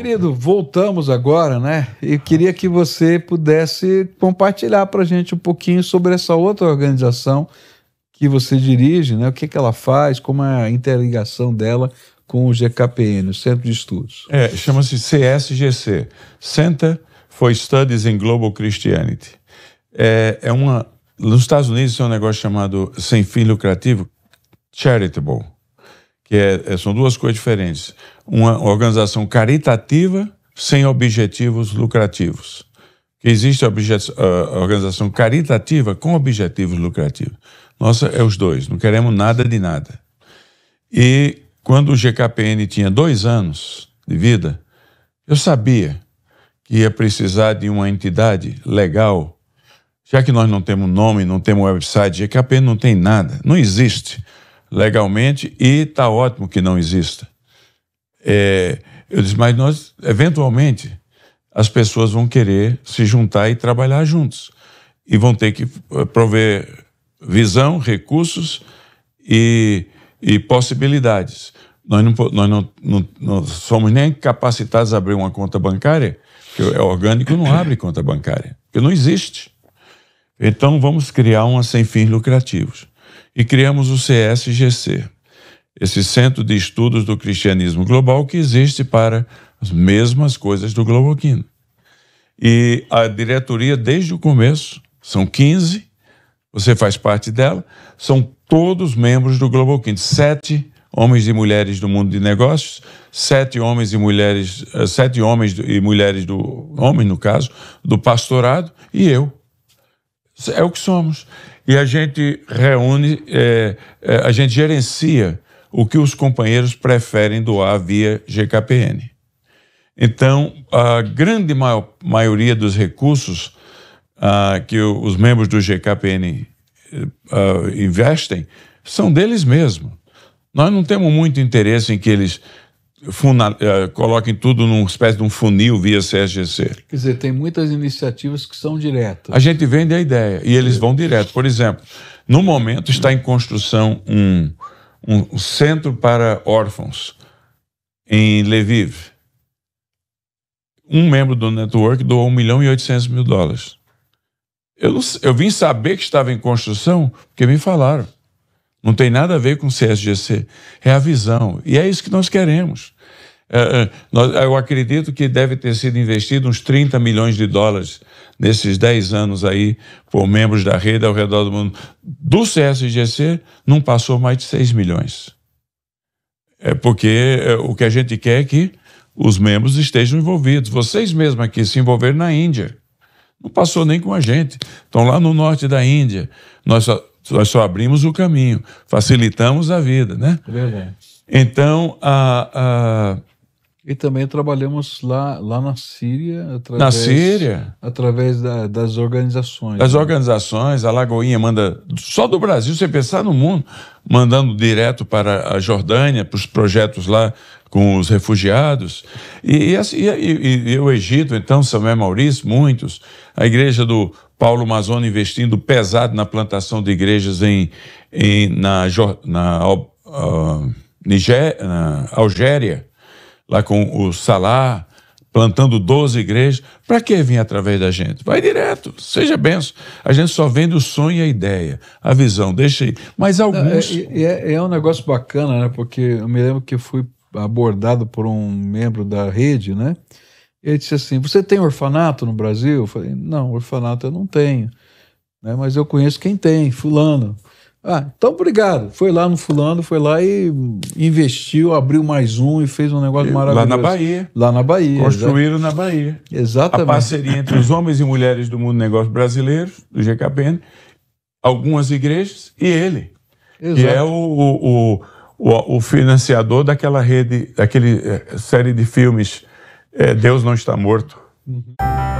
Querido, voltamos agora, né? E queria que você pudesse compartilhar para a gente um pouquinho sobre essa outra organização que você dirige, né? O que, que ela faz, como é a interligação dela com o GKPN, o Centro de Estudos. É, chama-se CSGC, Center for Studies in Global Christianity. É, é uma, nos Estados Unidos tem é um negócio chamado sem fim lucrativo, charitable que é, é, são duas coisas diferentes. Uma organização caritativa sem objetivos lucrativos. Que existe a, a organização caritativa com objetivos lucrativos. Nossa, é os dois, não queremos nada de nada. E quando o GKPN tinha dois anos de vida, eu sabia que ia precisar de uma entidade legal, já que nós não temos nome, não temos website, GKPN não tem nada, não existe legalmente e está ótimo que não exista. É, eu disse, mas nós, eventualmente, as pessoas vão querer se juntar e trabalhar juntos. E vão ter que eh, prover visão, recursos e, e possibilidades. Nós, não, nós não, não, não, somos nem capacitados a abrir uma conta bancária, porque é orgânico não abre conta bancária, porque não existe. Então vamos criar uma sem fins lucrativos e criamos o CSGC, esse Centro de Estudos do Cristianismo Global que existe para as mesmas coisas do Globoquino. E a diretoria, desde o começo, são 15, você faz parte dela, são todos membros do Globoquino, sete homens e mulheres do mundo de negócios, sete homens e mulheres, eh, sete homens e mulheres do homem no caso, do pastorado e eu. É o que somos. E a gente reúne, é, é, a gente gerencia o que os companheiros preferem doar via GKPN. Então, a grande maior, maioria dos recursos ah, que o, os membros do GKPN eh, ah, investem são deles mesmos. Nós não temos muito interesse em que eles funa, uh, coloquem tudo numa espécie de um funil via CSGC. Quer dizer, tem muitas iniciativas que são diretas. A gente vende a ideia e eles vão direto. Por exemplo, no momento está em construção um, um centro para órfãos em Lviv. Um membro do network doou 1 milhão e 800 mil dólares. Eu, não, eu vim saber que estava em construção porque me falaram. Não tem nada a ver com o CSGC. É a visão. E é isso que nós queremos. É, é nós, eu acredito que deve ter sido investido uns 30 milhões de dólares nesses 10 anos aí por membros da rede ao redor do mundo. Do CSGC, não passou mais de 6 milhões. É porque é, o que a gente quer é que os membros estejam envolvidos. Vocês mesmos aqui se envolveram na Índia. Não passou nem com a gente. Estão lá no norte da Índia. Nós nós só abrimos o caminho, facilitamos a vida, né? É verdade. Então, a, a... E também trabalhamos lá, lá na Síria. Através, na Síria? Através da, das organizações. Das né? organizações, a Lagoinha manda, só do Brasil, você pensar no mundo, mandando direto para a Jordânia, para os projetos lá com os refugiados. E, e, assim, e, e, e o Egito, então, Samuel Maurício, muitos. A igreja do Paulo Mazzoni investindo pesado na plantação de igrejas em, em na, na, uh, ah, Niger, na Algéria, lá com o Salah, plantando 12 igrejas. Para que vir através da gente? Vai direto, seja benção. A gente só vende o sonho e a ideia, a visão, deixa aí. Mas alguns. É, é, é um negócio bacana, né? Porque eu me lembro que fui abordado por um membro da rede, né? ele disse assim: Você tem orfanato no Brasil? Eu falei: Não, orfanato eu não tenho, né? mas eu conheço quem tem, Fulano. Ah, então obrigado. Foi lá no Fulano, foi lá e investiu, abriu mais um e fez um negócio maravilhoso. Lá na Bahia. Lá na Bahia. Construíram na Bahia. Exatamente. A parceria entre os homens e mulheres do mundo negócio brasileiro, do GKPN, algumas igrejas e ele. Exato. Que é o, o, o, o financiador daquela rede, daquele eh, série de filmes é, Deus não está morto. Uhum.